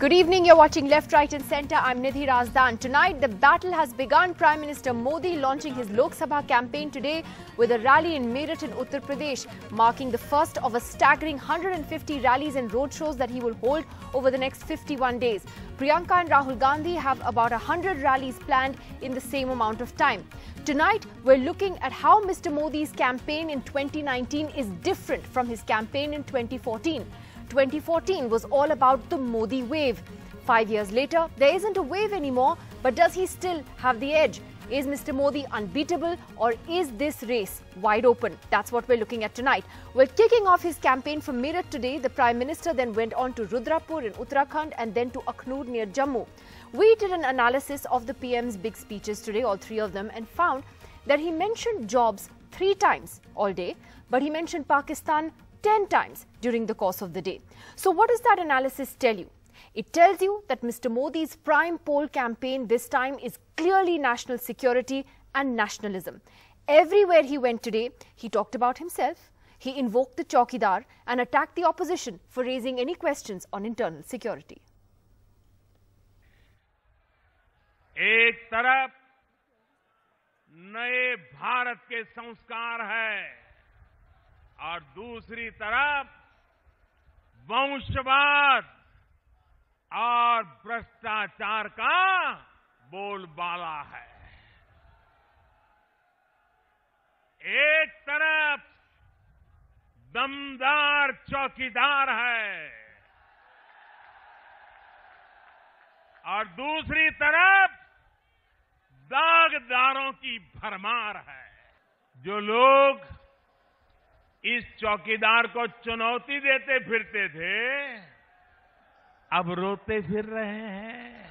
Good evening. You're watching Left, Right and Centre. I'm Nidhi Razdan. Tonight, the battle has begun. Prime Minister Modi launching his Lok Sabha campaign today with a rally in Meerut in Uttar Pradesh, marking the first of a staggering 150 rallies and roadshows that he will hold over the next 51 days. Priyanka and Rahul Gandhi have about 100 rallies planned in the same amount of time. Tonight, we're looking at how Mr. Modi's campaign in 2019 is different from his campaign in 2014. 2014 was all about the Modi wave. Five years later, there isn't a wave anymore, but does he still have the edge? Is Mr. Modi unbeatable or is this race wide open? That's what we're looking at tonight. Well, kicking off his campaign from Meerut today, the Prime Minister then went on to Rudrapur in Uttarakhand and then to Akhnoor near Jammu. We did an analysis of the PM's big speeches today, all three of them, and found that he mentioned jobs three times all day, but he mentioned Pakistan 10 times during the course of the day. So what does that analysis tell you? It tells you that Mr. Modi's prime poll campaign this time is clearly national security and nationalism. Everywhere he went today, he talked about himself, he invoked the chowkidar and attacked the opposition for raising any questions on internal security. एक तरफ नए भारत के संस्कार है और दूसरी तरफ वंशवाद और भ्रष्टाचार का बोलबाला है एक तरफ दमदार चौकीदार है और दूसरी तरफ दागदारों की भरमार है जो लोग इस चौकीदार को चुनौती देते फिरते थे अब रोते फिर रहे हैं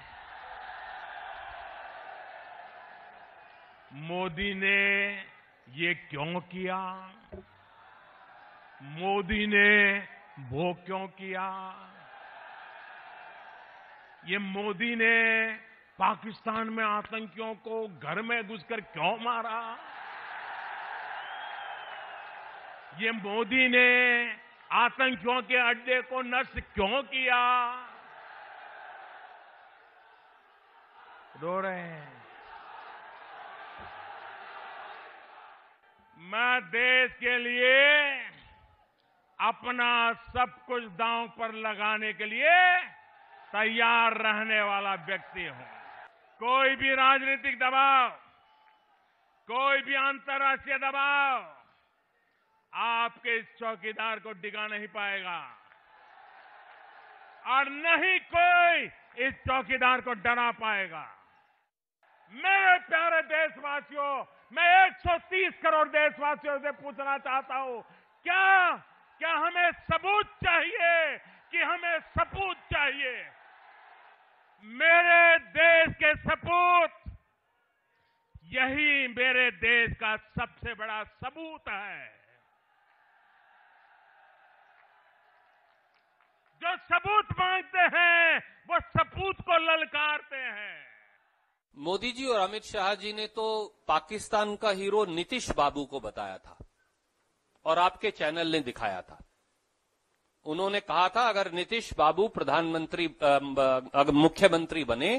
मोदी ने ये क्यों किया मोदी ने वो क्यों किया ये मोदी ने पाकिस्तान में आतंकियों को घर में घुसकर क्यों मारा ये मोदी ने आतंकियों के अड्डे को नष्ट क्यों किया रो रहे हैं मैं देश के लिए अपना सब कुछ दांव पर लगाने के लिए तैयार रहने वाला व्यक्ति हूं कोई भी राजनीतिक दबाव कोई भी अंतर्राष्ट्रीय दबाव आपके इस चौकीदार को डिगा नहीं पाएगा और नहीं कोई इस चौकीदार को डरा पाएगा मेरे प्यारे देशवासियों मैं 130 करोड़ देशवासियों से पूछना चाहता हूं क्या क्या हमें सबूत चाहिए कि हमें सपूत चाहिए मेरे देश के सपूत यही मेरे देश का सबसे बड़ा सबूत है जो सबूत मांगते हैं वो सबूत को ललकारते हैं मोदी जी और अमित शाह जी ने तो पाकिस्तान का हीरो नीतीश बाबू को बताया था और आपके चैनल ने दिखाया था उन्होंने कहा था अगर नीतीश बाबू प्रधानमंत्री अगर मुख्यमंत्री बने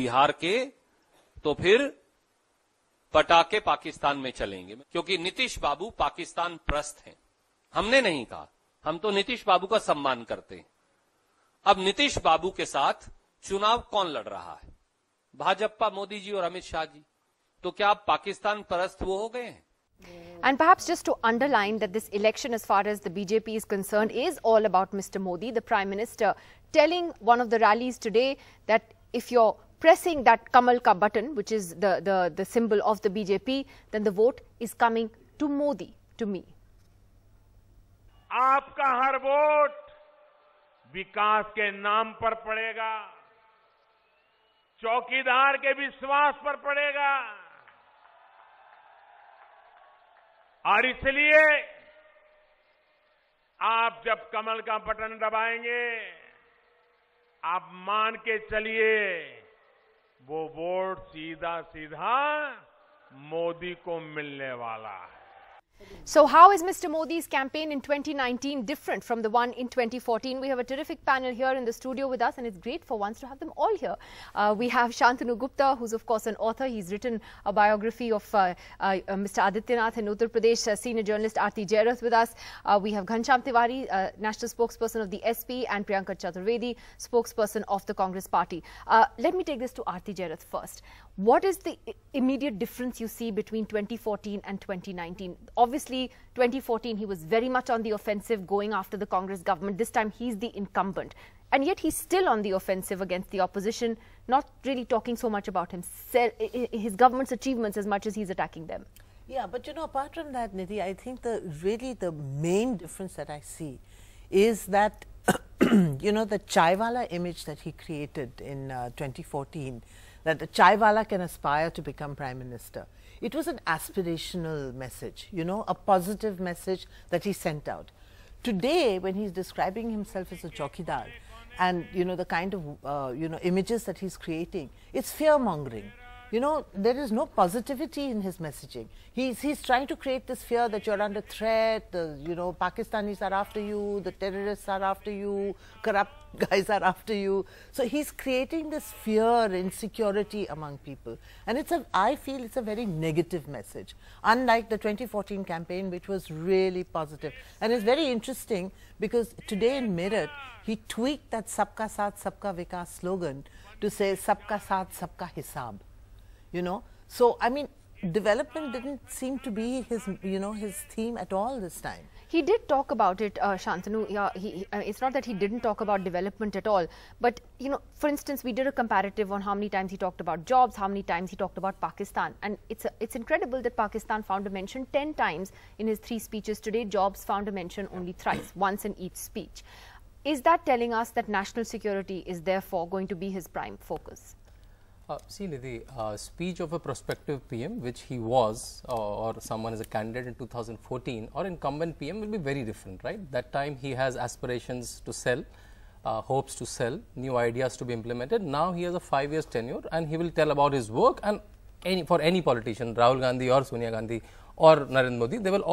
बिहार के तो फिर पटाखे पाकिस्तान में चलेंगे क्योंकि नीतीश बाबू पाकिस्तान प्रस्त हैं हमने नहीं कहा हम तो नीतीश बाबू का सम्मान करते हैं अब नीतीश बाबू के साथ चुनाव कौन लड़ रहा है भाजपा मोदी जी और अमित शाह जी तो क्या आप पाकिस्तान परस्त वो हो गए हैं And perhaps just to underline that this election, as far as the BJP is concerned, is all about Mr. Modi, the Prime Minister, telling one of the rallies today that if you're pressing that Kamal Ka button, which is the, the, the symbol of the BJP, then the vote is coming to Modi, to me. आपका हर vote विकास के नाम पर पड़ेगा चौकीदार के विश्वास पर पड़ेगा और इसलिए आप जब कमल का बटन दबाएंगे आप मान के चलिए वो वोट सीधा सीधा मोदी को मिलने वाला है So how is Mr. Modi's campaign in 2019 different from the one in 2014? We have a terrific panel here in the studio with us and it's great for once to have them all here. Uh, we have Shantanu Gupta, who's of course an author. He's written a biography of uh, uh, uh Mr. Adityanath in Uttar Pradesh, senior journalist Arthy Jairath with us. Uh, we have Ghanshyam Tiwari, uh, national spokesperson of the SP and Priyanka Chaturvedi, spokesperson of the Congress party. let me take this to Arthy Jairath first. What is the immediate difference you see between 2014 and 2019? Obviously, 2014, he was very much on the offensive going after the Congress government. This time, he's the incumbent. And yet, he's still on the offensive against the opposition, not really talking so much about himself, his government's achievements as much as he's attacking them. Yeah, but you know, apart from that, Nidhi, I think the really the main difference that I see is that, you know, the Chaiwala image that he created in uh, 2014 that the Chaiwala can aspire to become prime minister. It was an aspirational message, you know, a positive message that he sent out. Today, when he's describing himself as a chokidar, and you know the kind of uh, you know images that he's creating, it's fear mongering. You know, there is no positivity in his messaging. He's, he's trying to create this fear that you're under threat, the, you know, Pakistanis are after you, the terrorists are after you, corrupt guys are after you. So he's creating this fear, insecurity among people. And it's a, I feel it's a very negative message, unlike the 2014 campaign, which was really positive. And it's very interesting because today in Mirat, he tweaked that Sabka Saath, Sabka Vikas slogan to say Sabka Saath, Sabka Hisab you know. So, I mean, development didn't seem to be his, you know, his theme at all this time. He did talk about it, uh, Shantanu. Yeah, he, it's not that he didn't talk about development at all. But, you know, for instance, we did a comparative on how many times he talked about jobs, how many times he talked about Pakistan. And it's, a, it's incredible that Pakistan found a mention 10 times in his three speeches today. Jobs found a mention only thrice, once in each speech. Is that telling us that national security is therefore going to be his prime focus? Uh, see, Nidhi, uh, speech of a prospective PM, which he was, uh, or someone as a candidate in 2014, or incumbent PM will be very different, right? That time he has aspirations to sell, uh, hopes to sell, new ideas to be implemented. Now he has a five years tenure, and he will tell about his work. And any, for any politician, Rahul Gandhi or Sonia Gandhi or Narendra Modi, they will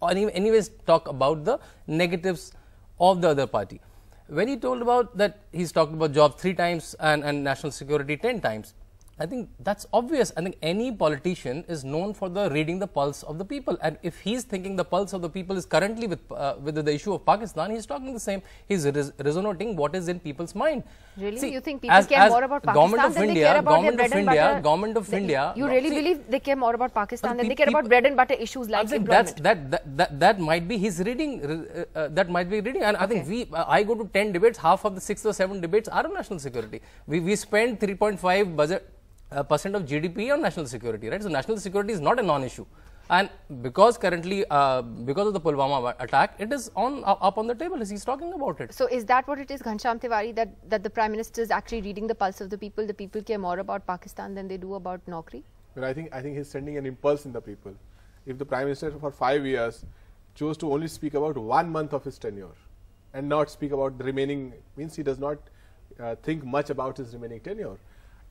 all, anyways talk about the negatives of the other party. When he told about that, he's talked about job three times and, and national security 10 times. I think that's obvious. I think any politician is known for the reading the pulse of the people, and if he's thinking the pulse of the people is currently with uh, with the issue of Pakistan, he's talking the same. He's res resonating what is in people's mind. Really, see, you think people as, care as more about Pakistan government of than India, they care about government their bread of and butter? Government of they, India. You really see, believe they care more about Pakistan than they care about bread and butter issues like employment? That, that, that that might be his reading. Uh, uh, that might be reading, and okay. I think we. Uh, I go to ten debates. Half of the six or seven debates are on national security. We we spend 3.5 budget uh, percent of GDP on national security, right? So national security is not a non-issue, and because currently, uh, because of the Pulwama attack, it is on uh, up on the table. As he's talking about it. So is that what it is, Ghanshyam Tiwari, that that the prime minister is actually reading the pulse of the people? The people care more about Pakistan than they do about Nokri. Well, I think I think he's sending an impulse in the people. If the prime minister for five years chose to only speak about one month of his tenure, and not speak about the remaining, means he does not uh, think much about his remaining tenure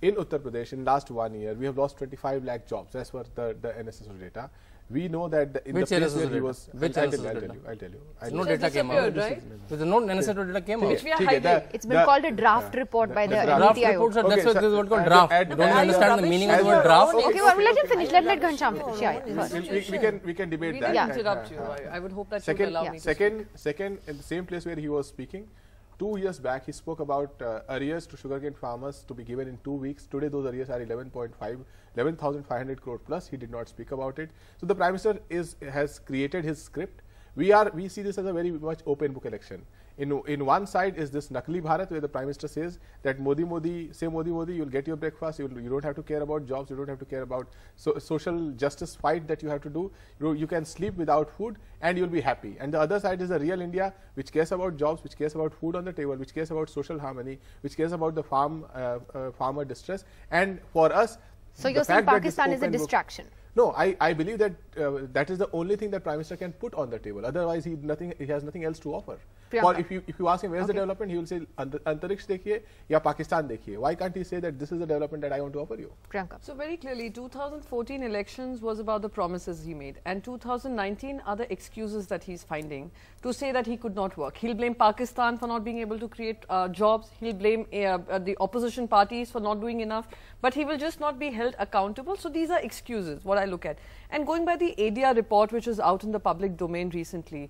in Uttar Pradesh in last one year, we have lost 25 lakh jobs. That's what the, the NSSO data. We know that the, in Which the place where he was, Which I'll, I'll, tell, I'll tell you. I'll tell you. I'll so no data came out. Right? no NSSO data came out. Which we are hiding. It's been the, called a draft report the, by the, the draft reports. Are, that's so, what this is what called draft. don't understand the meaning of the word draft. Okay, well, let him finish. Let let Ghanshyam finish. we can we can debate that. We didn't interrupt you. I would hope that you allow me. Second, second, in the same place where he was speaking. Two years back, he spoke about uh, arrears to sugarcane farmers to be given in two weeks. Today, those arrears are 11.5, 11,500 crore plus. He did not speak about it. So the Prime Minister is, has created his script. We, are, we see this as a very much open book election in, in one side is this Nakli Bharat where the Prime Minister says that Modi Modi, say Modi Modi, you'll get your breakfast, you'll, you do not have to care about jobs, you don't have to care about so, social justice fight that you have to do, you, you can sleep without food and you'll be happy. And the other side is the real India which cares about jobs, which cares about food on the table, which cares about social harmony, which cares about the farm uh, uh, farmer distress. And for us, so you're saying Pakistan is a distraction. no, I, I believe that uh, that is the only thing that Prime Minister can put on the table. Otherwise, he, nothing, he has nothing else to offer. Priyanka. Or if you if you ask him where's okay. the development, he will say Antariksh dekhiye ya Pakistan dekhiye. Why can't he say that this is the development that I want to offer you? Priyanka. So very clearly, 2014 elections was about the promises he made, and 2019 are the excuses that he's finding to say that he could not work. He'll blame Pakistan for not being able to create uh, jobs. He'll blame uh, uh, the opposition parties for not doing enough, but he will just not be held accountable. So these are excuses. What I look at, and going by the ADR report, which is out in the public domain recently.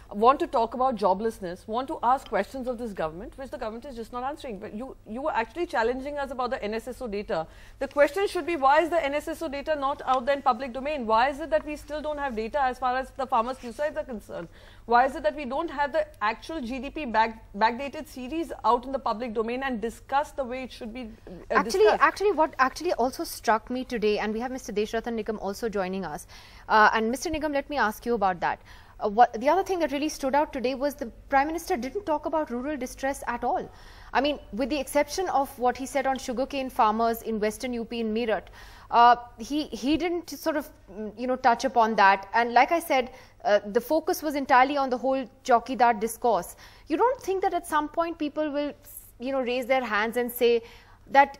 want to talk about joblessness, want to ask questions of this government, which the government is just not answering. But you, you were actually challenging us about the NSSO data. The question should be, why is the NSSO data not out there in public domain? Why is it that we still don't have data as far as the farmers' suicides are concerned? Why is it that we don't have the actual GDP back, backdated series out in the public domain and discuss the way it should be uh, Actually, discussed? actually, what actually also struck me today, and we have Mr. Deshratan Nigam also joining us. Uh, and Mr. Nigam, let me ask you about that. Uh, what, the other thing that really stood out today was the Prime Minister didn't talk about rural distress at all. I mean, with the exception of what he said on sugarcane farmers in western UP in Meerut, uh, he, he didn't sort of, mm, you know, touch upon that. And like I said, uh, the focus was entirely on the whole Chokidar discourse. You don't think that at some point people will, you know, raise their hands and say that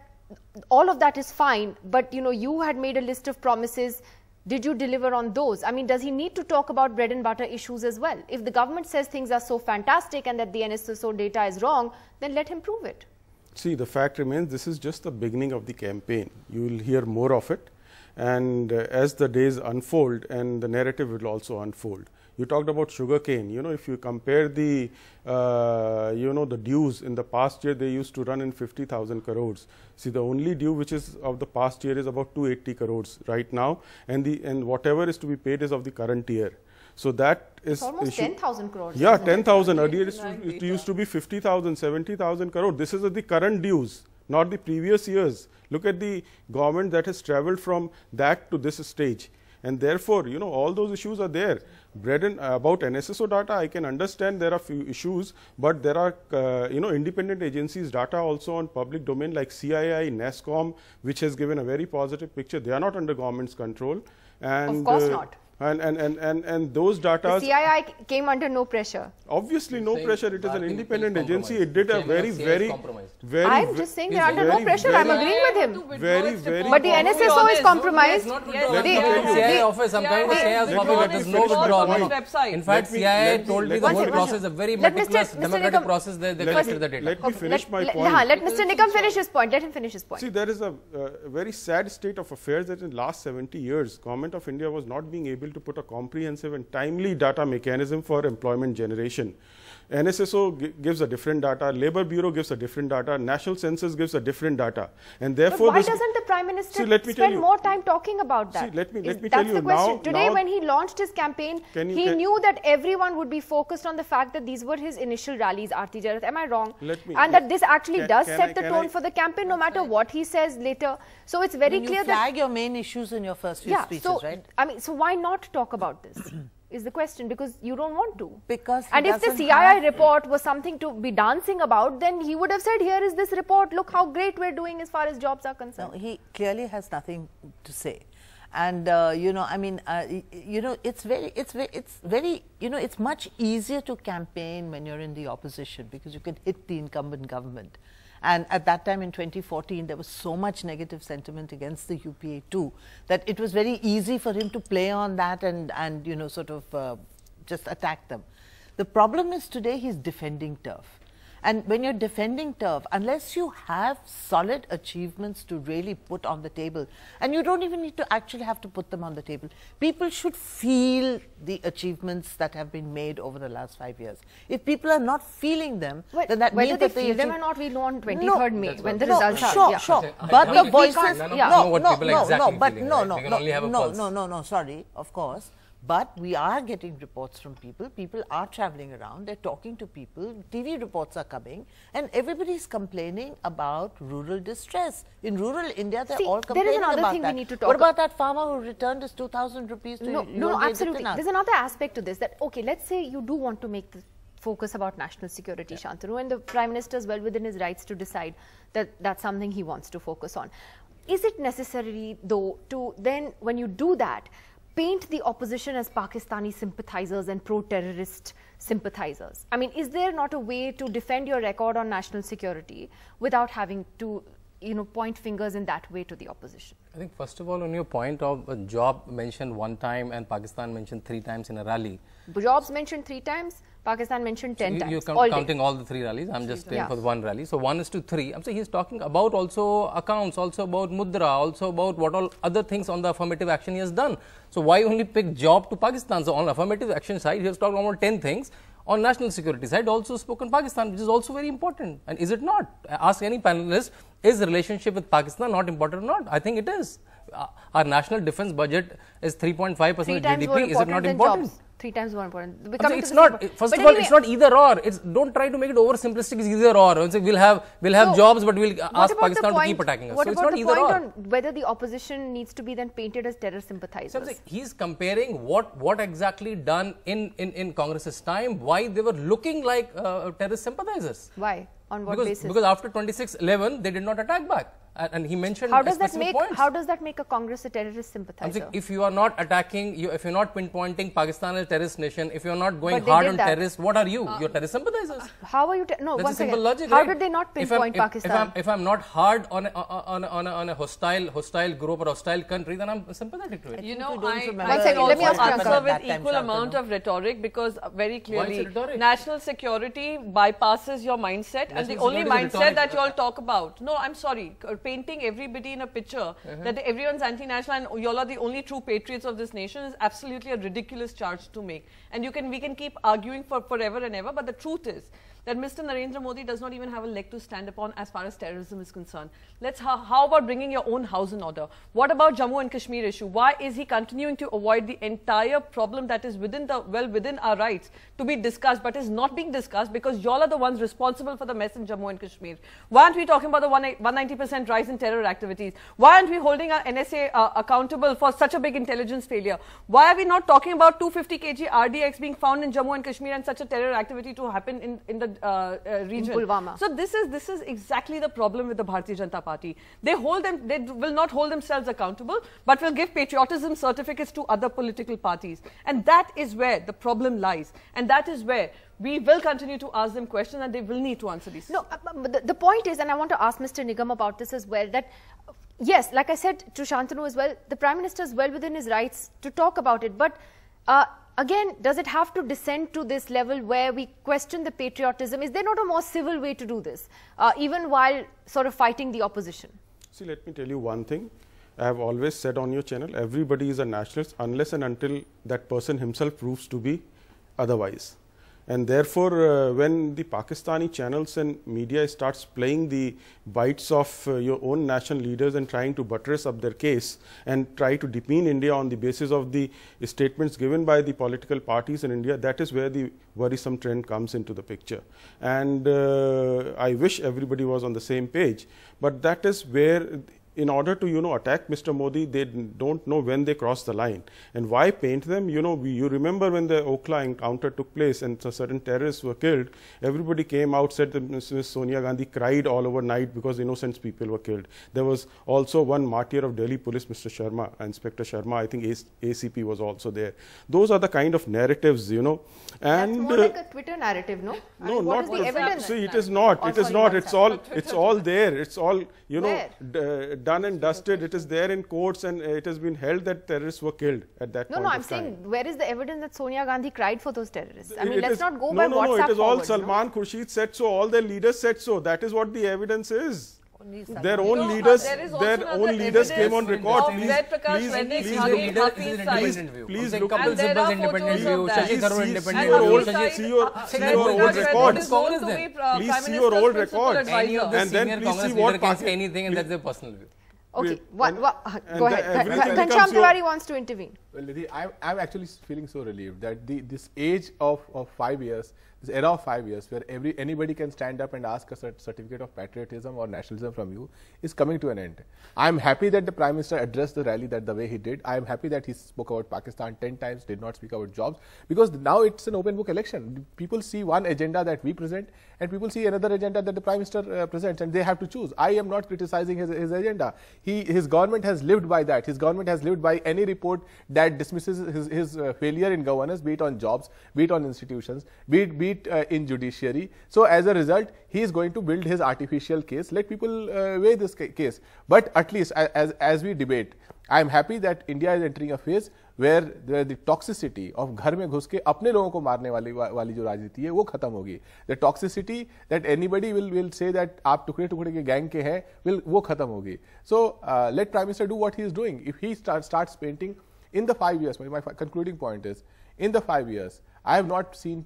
all of that is fine, but, you know, you had made a list of promises did you deliver on those? I mean, does he need to talk about bread and butter issues as well? If the government says things are so fantastic and that the NSSO data is wrong, then let him prove it. See, the fact remains this is just the beginning of the campaign. You will hear more of it. And uh, as the days unfold, and the narrative will also unfold. You talked about sugarcane. You know, if you compare the, uh, you know, the dues in the past year, they used to run in 50,000 crores. See, the only due which is of the past year is about 280 crores right now, and the and whatever is to be paid is of the current year. So that is it's almost issue. 10,000 crores. Yeah, 10,000. Earlier it, it used to be 50,000, 70,000 crore. This is the current dues, not the previous years. Look at the government that has traveled from that to this stage. And therefore, you know, all those issues are there. Uh, about NSSO data, I can understand there are few issues, but there are uh, you know independent agencies data also on public domain like CII, NASCOM, which has given a very positive picture. They are not under government's control. And, of course uh, not and and and and, and those data CII came under no pressure obviously no pressure it is an independent agency it did a very very very I'm just saying they're under no pressure I'm agreeing with him very very but the nso is compromised CII offers some kind of no withdrawal in fact CII told me the whole process a very meticulous democratic process they collected the data let me finish my point let Mr. Nikam finish his point let him finish his point see there is a uh, very sad state of affairs that in last 70 years government of India was not being able to put a comprehensive and timely data mechanism for employment generation. NSSO gives a different data, Labour Bureau gives a different data, National Census gives a different data. And therefore, but why doesn't the Prime Minister see, spend more time talking about that? See, let me, let me tell you. That's the question. Today, now, when he launched his campaign, you, he can, knew that everyone would be focused on the fact that these were his initial rallies, Arti Jarath. Am I wrong? Let me, and let, that this actually can, does can set I, the tone I, for the campaign, no matter what he says later. So it's very I mean, clear you flag that. flag your main issues in your first few yeah, speeches, so, right? I mean, so why not talk about this? is the question because you don't want to. Because and if the CII report was something to be dancing about, then he would have said, "Here is this report. Look how great we're doing as far as jobs are concerned." No, he clearly has nothing to say, and uh, you know, I mean, uh, you know, it's very, it's very, it's very, you know, it's much easier to campaign when you're in the opposition because you can hit the incumbent government. And at that time in 2014, there was so much negative sentiment against the UPA too that it was very easy for him to play on that and, and you know, sort of uh, just attack them. The problem is today he's defending turf. And when you're defending turf, unless you have solid achievements to really put on the table, and you don't even need to actually have to put them on the table, people should feel the achievements that have been made over the last five years. If people are not feeling them, then that means that they feel them or not, we know on 23rd no, May when the no, results are. Sure, yeah. sure. But the voices, no, no, no, no, but no, no, no, no, no, no, sorry, of course. But we are getting reports from people. People are traveling around. They're talking to people. TV reports are coming. And everybody's complaining about rural distress. In rural India, they're See, all complaining about that. there is another thing that. we need to talk What about that farmer who returned his 2,000 rupees to No, no, no absolutely. There's another aspect to this that, okay, let's say you do want to make the focus about national security, yeah. Shantanu, and the Prime Minister is well within his rights to decide that that's something he wants to focus on. Is it necessary, though, to then, when you do that, paint the opposition as Pakistani sympathizers and pro-terrorist sympathizers? I mean, is there not a way to defend your record on national security without having to you know, point fingers in that way to the opposition? I think first of all, on your point of uh, job mentioned one time and Pakistan mentioned three times in a rally. Jobs mentioned three times, Pakistan mentioned 10 so you, times. You're count, all counting day. all the three rallies. I'm just saying yeah. for the one rally. So one is to three. I'm saying he's talking about also accounts, also about mudra, also about what all other things on the affirmative action he has done. So why only pick job to Pakistan? So on affirmative action side, he has talked about 10 things. On national security side, also spoken Pakistan, which is also very important. And is it not? Ask any panelist, is relationship with Pakistan not important or not? I think it is. Uh, our national defense budget is 3.5% of GDP. Is it not important? Jobs three times more important. it's not first of all, anyway, it's not either or. It's don't try to make it over simplistic. It's either or. It's like we'll have we'll have so jobs, but we'll ask Pakistan point, to keep attacking us. What so about the point or. on whether the opposition needs to be then painted as terror sympathizers? So like he's comparing what what exactly done in in in Congress's time, why they were looking like uh, sympathizers. Why? On what because, basis? Because after 11, they did not attack back and, he mentioned how does that make points. how does that make a Congress a terrorist sympathizer? Saying, if you are not attacking, you, if you are not pinpointing Pakistan as a terrorist nation, if you are not going hard on that. terrorists, what are you? Uh, You're terrorist sympathizers. How are you? no, that's once again, logic. How right? did they not pinpoint if if, Pakistan? If I'm, if I'm, not hard on a, on, on, a, on a hostile hostile group or hostile country, then I'm sympathetic to it. You know, I, I, I let me ask answer with equal amount of rhetoric because uh, very clearly national security bypasses your mindset and the only mindset that you all talk about. No, I'm sorry painting everybody in a picture mm -hmm. that everyone's anti-national and y'all are the only true patriots of this nation is absolutely a ridiculous charge to make. And you can we can keep arguing for forever and ever, but the truth is that Mr. Narendra Modi does not even have a leg to stand upon as far as terrorism is concerned. Let's how about bringing your own house in order? What about Jammu and Kashmir issue? Why is he continuing to avoid the entire problem that is within the well within our rights to be discussed, but is not being discussed because y'all are the ones responsible for the mess in Jammu and Kashmir? Why aren't we talking about the 190% rise in terror activities? Why aren't we holding our NSA uh, accountable for such a big intelligence failure? Why are we not talking about 250 kg RDX being found in Jammu and Kashmir and such a terror activity to happen in, in the affected uh, uh, region. Pulwama. So this is this is exactly the problem with the Bharatiya Janata Party. They hold them, they will not hold themselves accountable, but will give patriotism certificates to other political parties, and that is where the problem lies, and that is where we will continue to ask them questions and they will need to answer these. No, uh, the, the, point is, and I want to ask Mr. Nigam about this as well, that yes, like I said to Shantanu as well, the Prime Minister is well within his rights to talk about it, but uh, again, does it have to descend to this level where we question the patriotism? Is there not a more civil way to do this, uh, even while sort of fighting the opposition? See, let me tell you one thing. I have always said on your channel, everybody is a nationalist unless and until that person himself proves to be otherwise. And therefore, uh, when the Pakistani channels and media starts playing the bites of uh, your own national leaders and trying to buttress up their case and try to demean India on the basis of the statements given by the political parties in India, that is where the worrisome trend comes into the picture. And uh, I wish everybody was on the same page, but that is where in order to you know attack Mr. Modi, they don't know when they cross the line and why paint them. You know, we, you remember when the Okla encounter took place and certain terrorists were killed. Everybody came out, said that Ms. Sonia Gandhi cried all over night because innocent people were killed. There was also one martyr of Delhi police, Mr. Sharma, Inspector Sharma. I think ACP was also there. Those are the kind of narratives, you know. And That's more like uh, a Twitter narrative, no? I no, mean, not the evidence. See, it is not. it is not. It's all. It's all there. It's all. You know uh, done and dusted. It is there in courts and uh, it has been held that terrorists were killed at that no, point. No, no, I'm saying where is the evidence that Sonia Gandhi cried for those terrorists? I mean, it let's is, not go no, by no, WhatsApp. No, no, it is all Salman no? Khurshid said so. All their leaders said so. That is what the evidence is their own uh, leaders, their own leaders came on record. Please, please, please, look, please please look up the independent view. Please see your old, see your, see your old records. Please see your old records, and then please see what can say anything, and that's their personal view. Okay, what, what, uh, go ahead. Ghanshyam Tiwari wants to intervene. Well, Nidhi, I'm, I'm actually feeling so relieved that the, this age of, of five years this era of five years where every anybody can stand up and ask a cert certificate of patriotism or nationalism from you is coming to an end. I am happy that the prime minister addressed the rally that the way he did. I am happy that he spoke about Pakistan ten times, did not speak about jobs because now it's an open book election. People see one agenda that we present and people see another agenda that the Prime Minister uh, presents and they have to choose. I am not criticizing his, his agenda. He, his government has lived by that. His government has lived by any report that dismisses his, his uh, failure in governance, be it on jobs, be it on institutions, be it, be it uh, in judiciary. So as a result, he is going to build his artificial case. Let people uh, weigh this ca case. But at least as, as we debate, I am happy that India is entering a phase where the toxicity of घर में घुस के अपने लोगों को मारने वाली वाली जो राजनीति है वो खत्म होगी the toxicity that anybody will will say that आप टुकड़े टुकड़े के गैंग के हैं विल वो खत्म होगी so let prime minister do what he is doing if he start painting in the five years my concluding point is in the five years I have not seen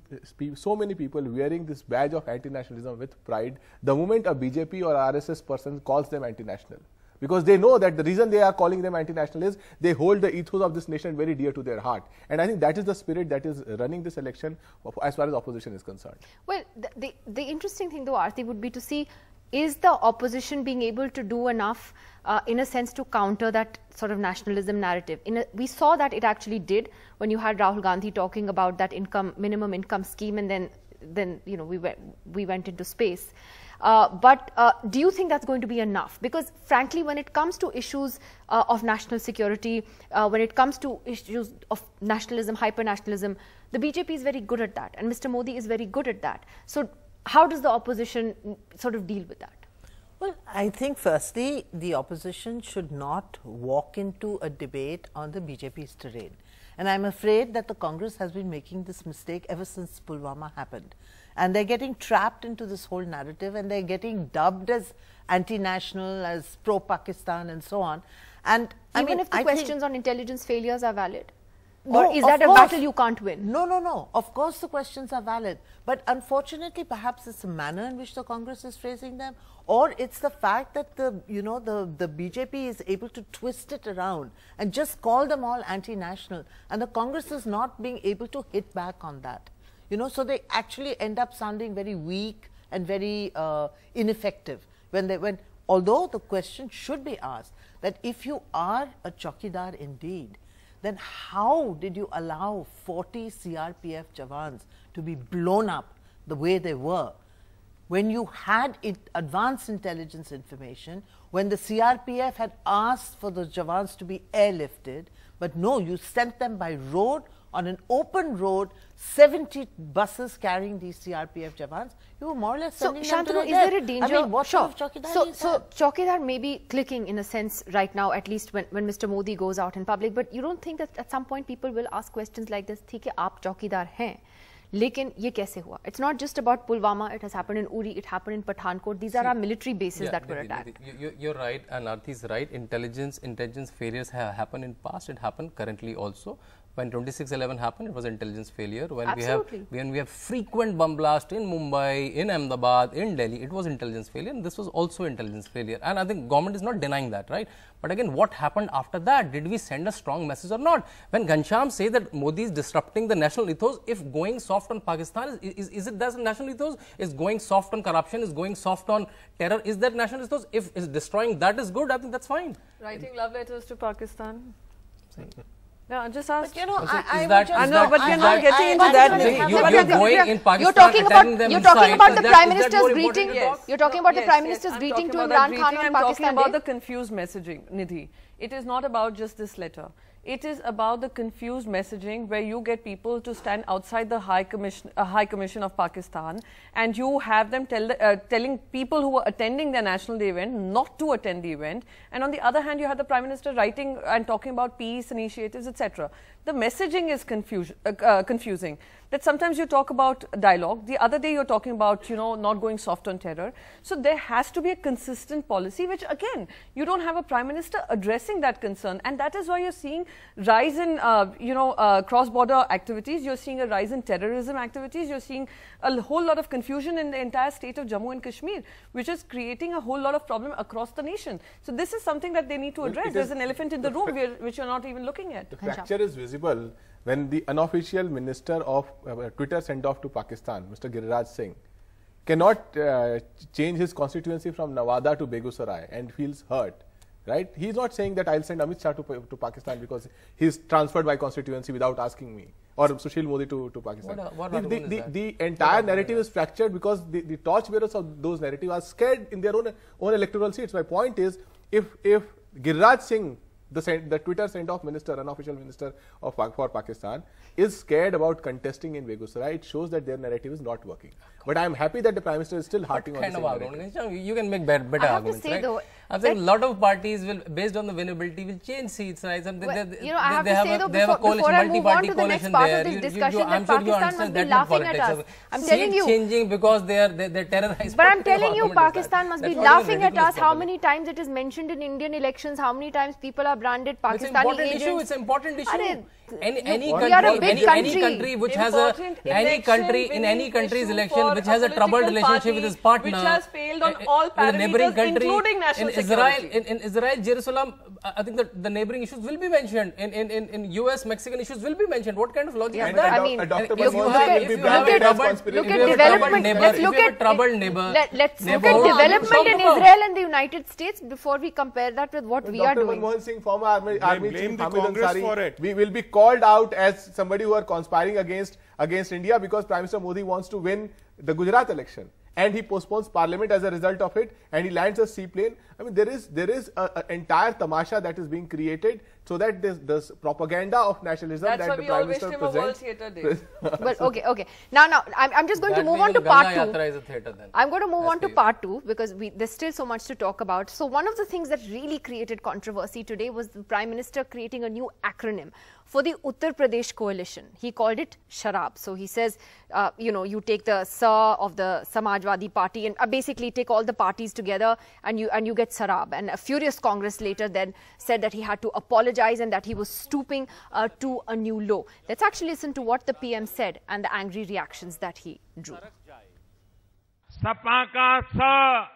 so many people wearing this badge of anti nationalism with pride the movement of BJP और R S S person calls them anti national because they know that the reason they are calling them anti-national is they hold the ethos of this nation very dear to their heart. And I think that is the spirit that is running this election as far as opposition is concerned. Well, the, the, the interesting thing though, Arti, would be to see is the opposition being able to do enough uh, in a sense to counter that sort of nationalism narrative. A, we saw that it actually did when you had Rahul Gandhi talking about that income minimum income scheme and then then you know we went we went into space uh, but uh, do you think that's going to be enough? Because frankly, when it comes to issues uh, of national security, uh, when it comes to issues of nationalism, hyper-nationalism, the BJP is very good at that and Mr. Modi is very good at that. So how does the opposition sort of deal with that? Well, I think firstly, the opposition should not walk into a debate on the BJP's terrain. And I'm afraid that the Congress has been making this mistake ever since Pulwama happened. And they're getting trapped into this whole narrative and they're getting dubbed as anti national, as pro Pakistan, and so on. And even I mean, if the I questions on intelligence failures are valid? oh, is that a course. battle you can't win? No, no, no. Of course the questions are valid. But unfortunately, perhaps it's the manner in which the Congress is phrasing them or it's the fact that the, you know, the, the BJP is able to twist it around and just call them all anti-national. And the Congress is not being able to hit back on that. You know, so they actually end up sounding very weak and very uh, ineffective when they, when, although the question should be asked that if you are a chokidar indeed, then how did you allow 40 CRPF Jawans to be blown up the way they were when you had advanced intelligence information, when the CRPF had asked for the Jawans to be airlifted, but no, you sent them by road on an open road 70 buses carrying these CRPF Jawans, you were more or less sending so, Shantanu, is there a danger? I mean, what sure. sort of so, so Chokidar may be clicking in a sense right now, at least when, when Mr. Modi goes out in public, but you don't think that at some point people will ask questions like this, ठीक है आप चौकीदार हैं लेकिन ये कैसे हुआ it's not just about It it happened in in Uri are happened in Pathankot these are our military bases that were attacked You're right, and Arthi's right intelligence intelligence failures have happened in past it happened currently also when 2611 happened, it was intelligence failure. When Absolutely. we have when we have frequent bomb blast in Mumbai, in Ahmedabad, in Delhi, it was intelligence failure. And this was also intelligence failure. And I think government is not denying that, right? But again, what happened after that? Did we send a strong message or not? When Gansham say that Modi is disrupting the national ethos, if going soft on Pakistan, is, is, is it that national ethos? Is going soft on corruption? Is going soft on terror? Is that national ethos? If is destroying that is good, I think that's fine. Writing love letters to Pakistan. No, I just ask. But you know, I, I, I, that, I know, but you're not getting into that. You're going in Pakistan, you're talking about, You're talking about the Prime Minister's greeting. You're talking about the Prime Minister's greeting to Imran Khan in Pakistan. I'm talking about the confused messaging, Nidhi. It is not about just this letter. It is about the confused messaging where you get people to stand outside the High Commission, uh, High Commission of Pakistan and you have them tell the, uh, telling people who are attending their national day event not to attend the event. And on the other hand, you have the Prime Minister writing and talking about peace initiatives, etc the messaging is uh, uh, confusing. That sometimes you talk about dialogue, the other day you're talking about, you know, not going soft on terror. So there has to be a consistent policy, which again, you don't have a prime minister addressing that concern. And that is why you're seeing rise in, uh, you know, uh, cross-border activities. You're seeing a rise in terrorism activities. You're seeing a whole lot of confusion in the entire state of Jammu and Kashmir, which is creating a whole lot of problem across the nation. So this is something that they need to address. There's an elephant in the room, where, which you're not even looking at. The fracture is visible visible when the unofficial minister of uh, Twitter sent off to Pakistan, Mr. Giriraj Singh, cannot uh, change his constituency from Nawada to Begusarai and feels hurt. Right? He is not saying that I'll send Amit Shah to, to Pakistan because he's transferred my constituency without asking me or Sushil Modi to, to Pakistan. What, what the, the, the, the, entire what narrative is fractured because the, the torchbearers of those narratives are scared in their own, own electoral seats. My point is, if, if Girraj Singh the, the Twitter sent off minister, unofficial minister of for Pakistan, is scared about contesting in Begusaraj. It shows that their narrative is not working. But I am happy that the Prime Minister is still harping on the You can make better, better arguments, say right? though, I'm saying a lot of parties will, based on the winnability, will change seat size. well, they, you know, I have to say though, before, before I move on to the next part of this discussion, that Pakistan must be laughing at us. I'm telling you, changing because they are they, are terrorized. But I'm telling you, Pakistan must be laughing at us. How many times it is mentioned in Indian elections? How many times people are branded Pakistani agents? It's an important issue. It's an important issue any any country, any, country. any country which has a any country in any country's election which has a troubled relationship with its partner which has failed on all parameters neighboring country, including national in Israel in, in Israel Jerusalem uh, I think that the neighboring issues will be mentioned in in, in, in US Mexican issues will be mentioned what kind of logic yeah, is that I mean look at development let's look at troubled neighbor let's look at development in Israel and the United States before we compare that with what we are doing Dr. Manmohan Singh former army army chief for it. we will be called out as somebody who are conspiring against against India because Prime Minister Modi wants to win the Gujarat election and he postpones parliament as a result of it and he lands a seaplane. I mean, there is, there is an entire tamasha that is being created so that this, this propaganda of nationalism That's that the prime minister presents. but okay, okay. Now, now I'm, I'm just going that to move on to part two. Is a theater then. I'm going to move That's on to part two because we, there's still so much to talk about. So one of the things that really created controversy today was the prime minister creating a new acronym for the Uttar Pradesh coalition. He called it Sharab. So he says, uh, you know, you take the Sa of the Samajwadi Party and uh, basically take all the parties together and you and you get Sharab. And a furious Congress later then said that he had to apologize apologize and that he was stooping uh, to a new low. Let's actually listen to what the PM said and the angry reactions that he drew. SP का स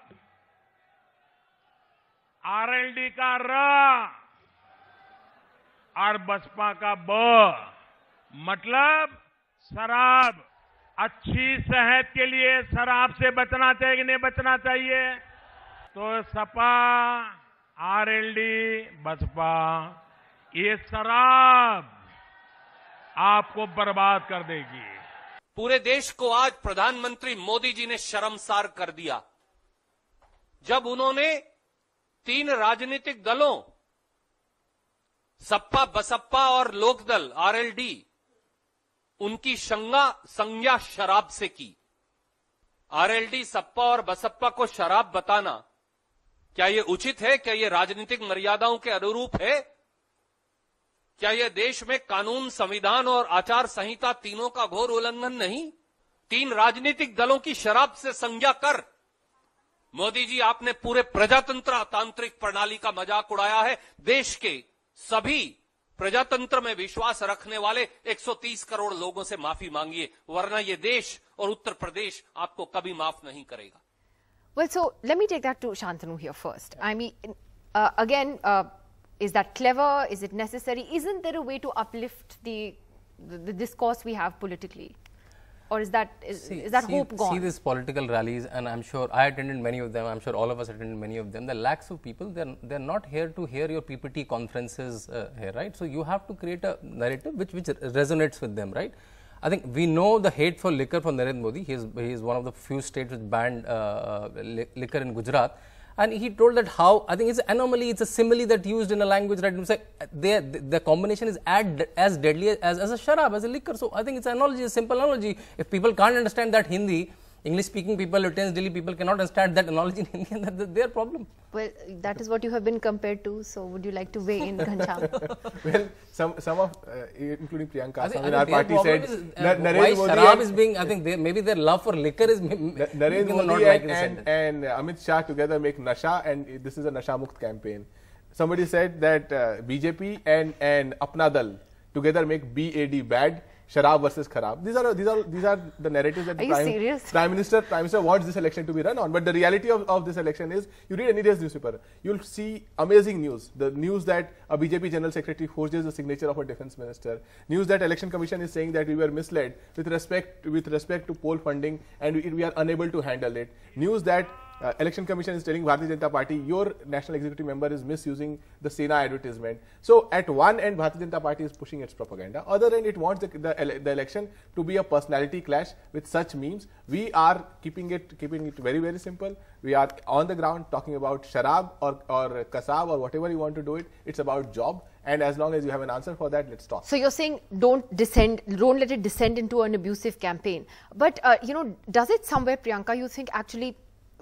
RLD का र और बसपा का ब मतलब शराब अच्छी सेहत के लिए शराब से बचना चाहिए कि नहीं बचना चाहिए तो सपा आरएलडी बसपा ये शराब आपको बर्बाद कर देगी पूरे देश को आज प्रधानमंत्री मोदी जी ने शर्मसार कर दिया जब उन्होंने तीन राजनीतिक दलों सपा बसपा और लोकदल आरएलडी उनकी शंगा संज्ञा शराब से की आरएलडी सपा और बसपा को शराब बताना क्या ये उचित है क्या ये राजनीतिक मर्यादाओं के अनुरूप है क्या यह देश में कानून संविधान और आचार संहिता तीनों का घोर उल्लंघन नहीं तीन राजनीतिक दलों की शराब से संज्ञा कर मोदी जी आपने पूरे प्रजातंत्र तांत्रिक प्रणाली का मजाक उड़ाया है देश के सभी प्रजातंत्र में विश्वास रखने वाले 130 करोड़ लोगों से माफी मांगिए वरना ये देश और उत्तर प्रदेश आपको कभी माफ नहीं करेगा well so let me take that to Shantanu here first I mean again is that clever? Is it necessary? Isn't there a way to uplift the, the, the discourse we have politically? Or is that, is, see, is that see, hope gone? See these political rallies and I am sure I attended many of them, I am sure all of us attended many of them. The lack of people, they are, they are not here to hear your PPT conferences uh, here, right? So, you have to create a narrative which, which resonates with them, right? I think we know the hate for liquor for Narendra Modi. He is, he is one of the few states which banned uh, uh liquor in Gujarat and he told that how I think it's an anomaly, it's a simile that used in a language that right? they, the combination is ad, as deadly as, as a sharab, as a liquor. So I think it's an analogy, a simple analogy. If people can't understand that Hindi, English speaking people, Delhi people cannot understand that analogy in India. that is their problem. Well, that is what you have been compared to, so would you like to weigh in, Ghanshyam? well, some, some of, uh, including Priyanka, I think, in our party said, is, uh, Narendra Modi Sharab is being, I think maybe their love for liquor is Narendra Modi not and, and, and Amit Shah together make Nasha and this is a Nasha Mukt campaign. Somebody said that uh, BJP and, and Apna Dal together make BAD bad Sharab versus Kharab. These are these are these are the narratives that are the prime, prime, minister prime minister wants this election to be run on. But the reality of, of this election is, you read any day's newspaper, you'll see amazing news. The news that a BJP general secretary forges the signature of a defence minister. News that election commission is saying that we were misled with respect with respect to poll funding and we, we are unable to handle it. News that uh, election commission is telling Bharatiya Janata Party, your national executive member is misusing the Sena advertisement. So at one end, Bharatiya Janata Party is pushing its propaganda. Other end, it wants the, the, the, election to be a personality clash with such memes. We are keeping it keeping it very very simple. We are on the ground talking about sharab or or kasab or whatever you want to do it. It's about job. And as long as you have an answer for that, let's talk. So you're saying don't descend, don't let it descend into an abusive campaign. But uh, you know, does it somewhere, Priyanka? You think actually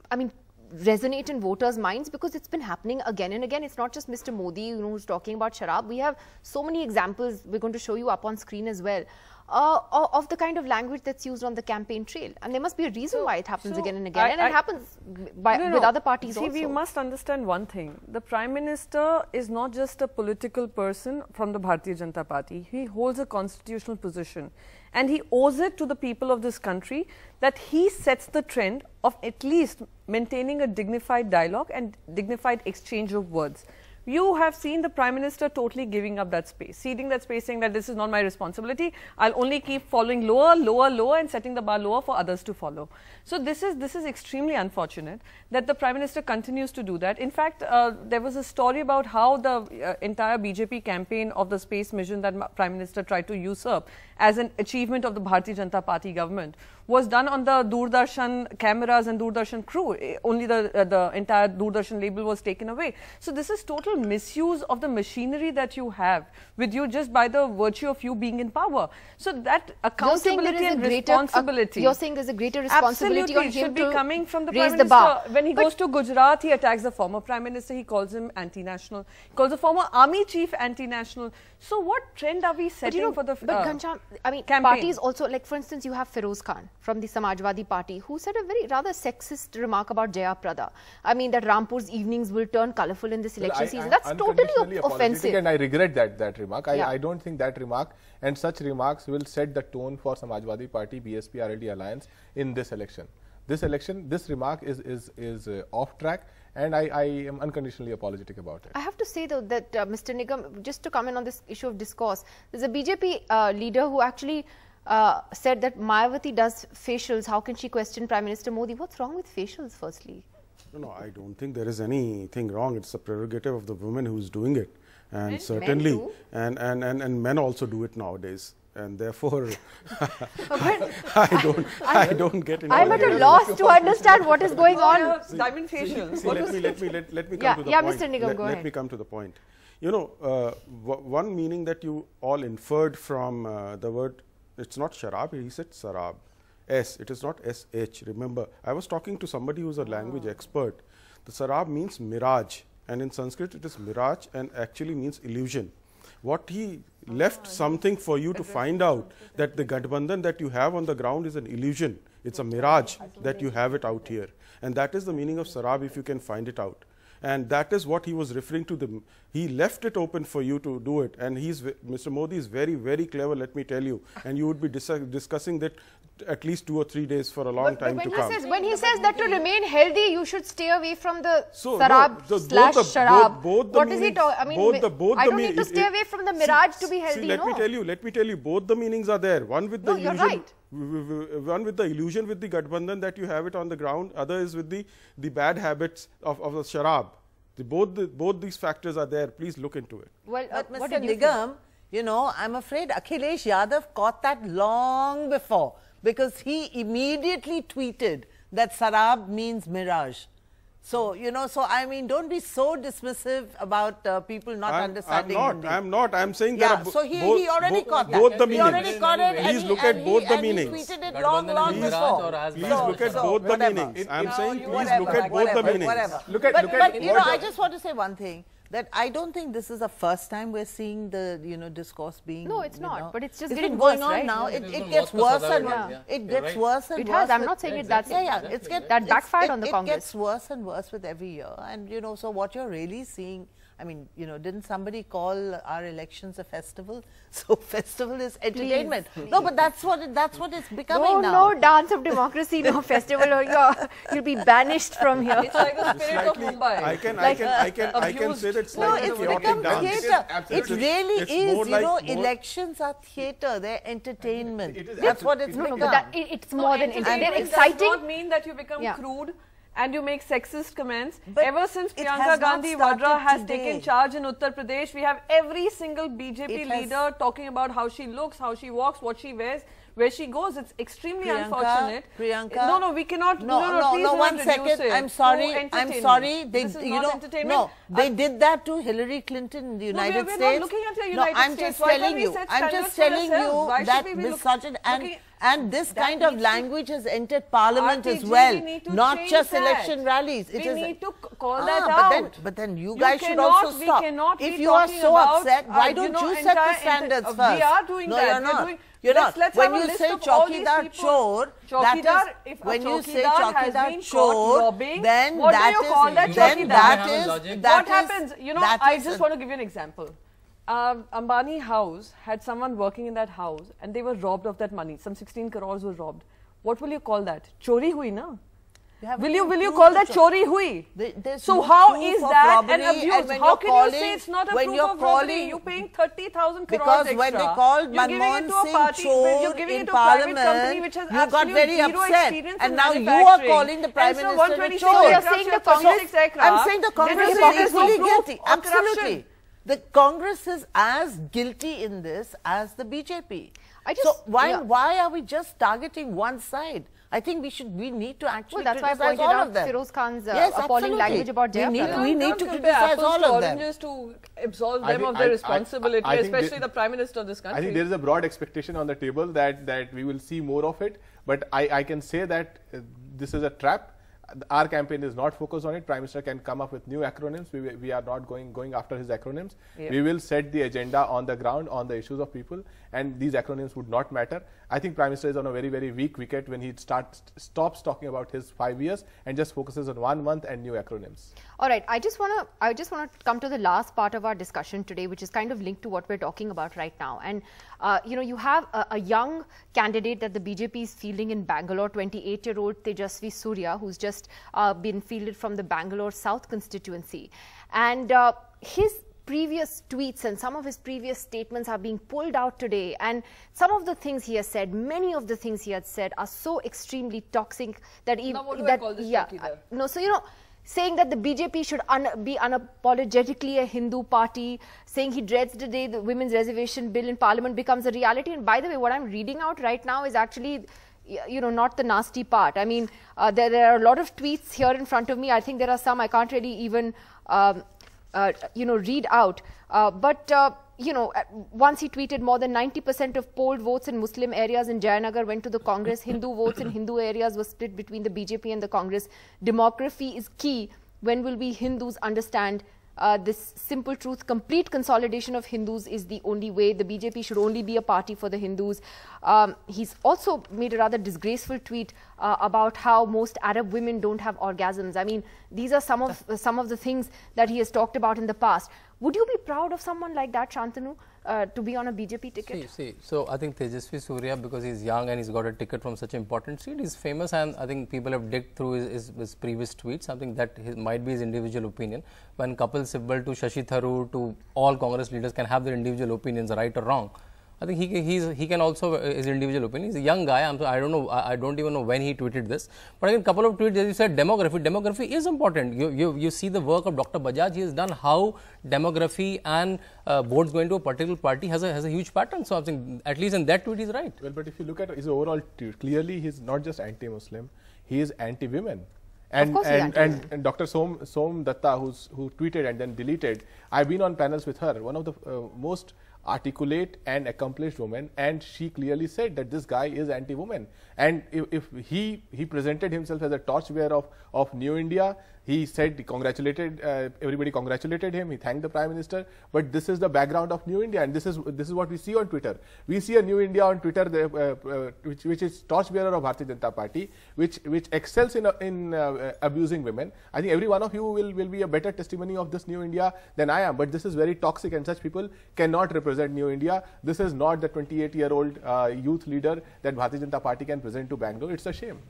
I mean, resonate in voters' minds because it's been happening again and again. It's not just Mr. Modi you know, who's talking about sharab. We have so many examples we're going to show you up on screen as well uh, uh, of the kind of language that's used on the campaign trail. And there must be a reason so, why it happens so again and again. I, and I, it happens by, no, no. with other parties See, also. we must understand one thing. The Prime Minister is not just a political person from the Bharatiya Janata Party. He holds a constitutional position. And he owes it to the people of this country that he sets the trend of at least maintaining a dignified dialogue and dignified exchange of words you have seen the Prime Minister totally giving up that space, ceding that space, saying that this is not my responsibility. I'll only keep following lower, lower, lower, and setting the bar lower for others to follow. So this is this is extremely unfortunate that the Prime Minister continues to do that. In fact, uh, there was a story about how the uh, entire BJP campaign of the space mission that Prime Minister tried to usurp as an achievement of the Bharatiya Janata Party government was done on the Doordarshan cameras and Doordarshan crew. Eh, only the, uh, the entire Doordarshan label was taken away. So this is total misuse of the machinery that you have with you just by the virtue of you being in power. So that accountability and greater, responsibility. you're saying there's a greater responsibility Absolutely. on him should be coming from the Prime the Minister. Bar. When he but goes to Gujarat, he attacks the former Prime Minister. He calls him anti-national. He calls the former army chief anti-national. So what trend are we setting but you know, for the But uh, I mean, campaign. parties also, like for instance, you have Feroz Khan from the Samajwadi Party who said a very rather sexist remark about Jaya Prada. I mean, that Rampur's evenings will turn colourful in this election well, I, season. That's totally offensive. And I regret that, that remark. I, yeah. I don't think that remark and such remarks will set the tone for Samajwadi Party, BSP, RLD alliance in this election. This election, this remark is, is, is uh, off track and I, I, am unconditionally apologetic about it. I have to say though that uh, Mr. Nigam, just to comment on this issue of discourse, there's a BJP uh, leader who actually uh, said that Mayawati does facials. How can she question Prime Minister Modi? What's wrong with facials, firstly? No, no, I don't think there is anything wrong. It's a prerogative of the woman who's doing it, and, and certainly, and, and, and and men also do it nowadays and therefore I don't I, I don't get any. I'm at a loss to understand what is going on. See, diamond facial. See, see, let, me, let me let, let me come yeah, to the yeah, point. Mr. Nigam, let, go let ahead. me come to the point. You know, uh, one meaning that you all inferred from uh, the word, it's not sharab, he said sarab. S, it is not SH. Remember, I was talking to somebody who's a oh. language oh. expert. The sarab means mirage, and in Sanskrit, it is mirage and actually means illusion. What he left something for you to find out that the Gadbandhan that you have on the ground is an illusion. It's a mirage that you have it out here. And that is the meaning of Sarab if you can find it out. And that is what he was referring to the he left it open for you to do it. And he's, Mr. Modi is very, very clever, let me tell you. And you would be dis discussing that at least two or three days for a long but, time but to come. Says, when he says that to remain healthy, you should stay away from the so, sarab no, the, slash both the, sharab. Both, both what meaning, is he talking? I mean, both the, both I don't need to stay it, away from the mirage see, to be healthy. See, let no. me tell you, let me tell you, both the meanings are there. One with the no, illusion, right. One with the illusion with the Gadbandhan that you have it on the ground. Other is with the, the bad habits of, of the sharab. The, both the, both these factors are there. Please look into it. Well, uh, Mr. Nigam, you, you know, I'm afraid Akhilesh Yadav caught that long before because he immediately tweeted that Sarab means mirage. So, you know, so I mean, don't be so dismissive about uh, people not I'm, understanding. I'm not. Hindi. I'm not. I'm saying yeah, that. So he, both, he already caught that. Both the meanings. He already caught it. Please look at both the meanings. He tweeted it long, long before. Please look at both the meanings. I'm saying please look at both the meanings. Look at, look at. But, you know, I just want to say one thing that I don't think this is the first time we're seeing the you know discourse being. No, it's not. Know, but it's just it's getting going worse, on right? now. It, it, gets worse and worse. Yeah. it gets right. worse and it worse. It has. I'm not saying it. That's yeah, yeah. It's get, that backfired on the Congress. It gets worse and worse with every year, and you know. So what you're really seeing I mean, you know, didn't somebody call our elections a festival? So festival is entertainment. Please, please. No, but that's what it, that's what it's becoming no, now. No, dance of democracy, no festival, or you're, you'll be banished from here. It's like the spirit slightly, of Mumbai. I can, like, I can, I can, I can say that No, it's become dance. theatre. It, really it's is. you know, elections are theatre. They're entertainment. It is that's what it's no, become. No, that, it, it's more more than entertainment. They're exciting. Does not mean that you become yeah. crude and you make sexist comments. But Ever since Priyanka Gandhi Vadra has today. taken charge in Uttar Pradesh, we have every single BJP leader talking about how she looks, how she walks, what she wears where she goes. It's extremely Priyanka, unfortunate. Priyanka. No, no, we cannot. No, no, no, no, no one second. It. I'm sorry. I'm sorry. They, this is you know, no, uh, they uh, did that to Hillary Clinton in the United no, we, States. Not looking at the United no, I'm States. just Why telling you. I'm just telling you that misogynist and and this kind of language has entered parliament RTG, as well we not just that. election rallies it we need to call ah, that but out then, but then you, you guys cannot, should also stop if you are so upset why uh, don't you set the standards first we are doing no, that you're not. Doing, you're let's, not. Let's when you say chokidar chor, chokidar, that is, if uh, when you say been chor, robbing, then what that do you call that chokidar? That is, that what happens? You know, I just want to give you an example. Um, Ambani house had someone working in that house and they were robbed of that money. Some 16 crores were robbed. What will you call that? Chori hui na? You will you will you call that chori hui? The, so how is that an abuse? How can calling, you say it's not a proof of robbery? you're paying thirty thousand crores because extra. Because when they called Manmohan Singh party, you're giving in it to Parliament, company which has you got very upset, and now you are calling the Prime Minister a chore. You're saying the Congress. I'm saying the Congress is equally guilty. Absolutely, the Congress is as guilty in this as the BJP. I just, so why why are we just targeting one side? I think we should we need to actually well, that's why I pointed out Firoz Khan's uh, yes, appalling absolutely. language about Jaya We need, we need to criticize all of them. to absolve them think, of their I, responsibility, I, I, especially the Prime Minister of this country. I think there is a broad expectation on the table that, that we will see more of it. But I, I can say that uh, this is a trap our campaign is not focused on it. Prime Minister can come up with new acronyms. We, we are not going going after his acronyms. Yep. We will set the agenda on the ground on the issues of people, and these acronyms would not matter. I think Prime Minister is on a very, very weak wicket when he starts stops talking about his five years and just focuses on one month and new acronyms. All right. I just want to I just want to come to the last part of our discussion today, which is kind of linked to what we're talking about right now. And, uh, you know, you have a, a, young candidate that the BJP is fielding in Bangalore, 28-year-old Tejasvi Surya, who's just uh, been fielded from the Bangalore South constituency. And uh, his previous tweets and some of his previous statements are being pulled out today. And some of the things he has said, many of the things he had said, are so extremely toxic that even that yeah, no. So you know, saying that the BJP should un be unapologetically a Hindu party, saying he dreads the day the women's reservation bill in Parliament becomes a reality. And by the way, what I'm reading out right now is actually you know, not the nasty part. I mean, uh, there, there, are a lot of tweets here in front of me. I think there are some I can't really even um, uh, you know, read out. Uh, but uh, you know, once he tweeted more than 90% of polled votes in Muslim areas in Jayanagar went to the Congress. Hindu votes in Hindu areas were split between the BJP and the Congress. Demography is key. When will we Hindus understand uh, this simple truth, complete consolidation of Hindus is the only way. The BJP should only be a party for the Hindus. Um, he's also made a rather disgraceful tweet uh, about how most Arab women don't have orgasms. I mean, these are some of, uh, some of the things that he has talked about in the past. Would you be proud of someone like that, Shantanu? uh, to be on a BJP ticket? See, see, so I think Tejasvi Surya, because he's young and he's got a ticket from such an important seat, he's famous, and I think people have digged through his, his, his previous tweets. Something that his, might be his individual opinion. When Kapil Sibbal to Shashi Tharoor to all Congress leaders can have their individual opinions, right or wrong. I think he he's, he can also uh, his individual opinion. He's a young guy. I'm, I don't know. I, I, don't even know when he tweeted this. But again, couple of tweets as you said, demography. Demography is important. You you, you see the work of Dr. Bajaj. He has done how demography and uh, going to a particular party has a has a huge pattern. So I think at least in that tweet he's right. Well, but if you look at his overall tweet, clearly he's not just anti-Muslim. He is anti-women. And and, and, and Dr. Som Som Datta, who's who tweeted and then deleted. I've been on panels with her. One of the uh, most articulate and accomplished woman and she clearly said that this guy is anti-woman and if, if, he he presented himself as a torchbearer of of new india he said he congratulated uh, everybody congratulated him he thanked the prime minister but this is the background of new india and this is this is what we see on twitter we see a new india on twitter the, uh, uh, which which is torchbearer of bharatiya janata party which which excels in in uh, abusing women i think every one of you will will be a better testimony of this new india than i am but this is very toxic and such people cannot represent new india this is not the 28 year old uh, youth leader that bharatiya janata party can present to bangalore it's a shame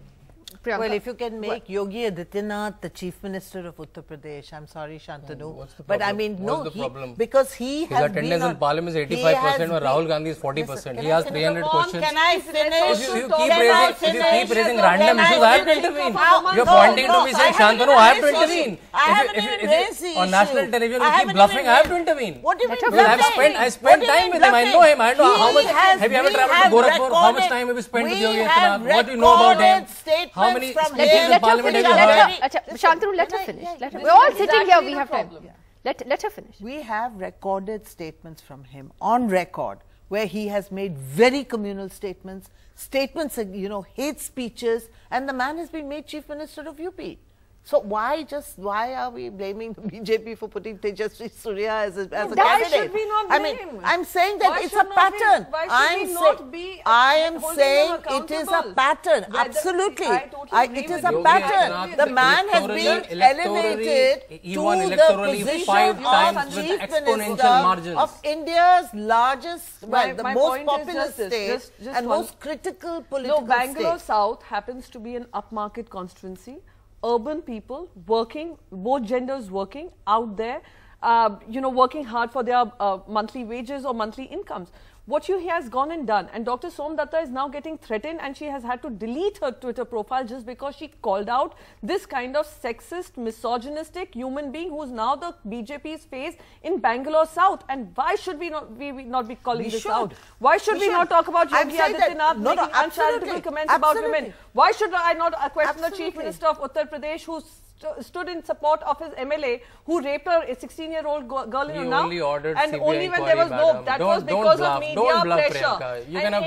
Priyanka. Well, if you can make what? Yogi Adityanath the Chief Minister of Uttar Pradesh, I'm sorry, Shantanu, hmm, but I mean, what's no, he, problem? because he His has attendance in Parliament is 85% or Rahul Gandhi is 40%. Listen, he has 300 on, questions. Can I finish? If you, you keep raising, you keep raising random issues, I have to intervene. You're pointing to me saying, Shantanu, I have to intervene. I haven't even raised the issue. On national television, you keep bluffing, I have to intervene. What do you mean bluffing? I spent time with him, I know him, I know how much, have you ever traveled to Gorakhpur, how much time have you spent with Yogi Adityanath, what do you know about him? How many from let her finish. Let her, Shantanu, let her finish. we're all sitting here. We have time. Let, let her finish. We have recorded statements from him on record where he has made very communal statements, statements, you know, hate speeches, and the man has been made chief minister of UP. So why just why are we blaming the BJP for putting Tejasvi Surya as a, as a why candidate? Why should we not blame? I mean, I'm saying that why it's a pattern. Be, why should I'm we not be? I am saying it is a pattern. Absolutely, I totally I, it is a pattern. The man has been elevated to the position of chief minister margins. of India's largest, well, my, the my most populous state just, just and one. most critical political. No, Bangalore state. South happens to be an upmarket constituency urban people working, both genders working out there, uh, you know, working hard for their uh, monthly wages or monthly incomes what she has gone and done. And Dr. Somdatta is now getting threatened and she has had to delete her Twitter profile just because she called out this kind of sexist, misogynistic human being who is now the BJP's face in Bangalore South. And why should we not, we, we not be calling we this should. out? Why should we, we should. not talk about Yogi Adityanath no, no, making uncharitable comments absolutely. about women? Why should I not question absolutely. the Chief Minister of Uttar Pradesh who's st stood in support of his MLA who raped a 16-year-old girl in Unnao. and CBI only when there was no, that was because bluff, of media pressure. you can have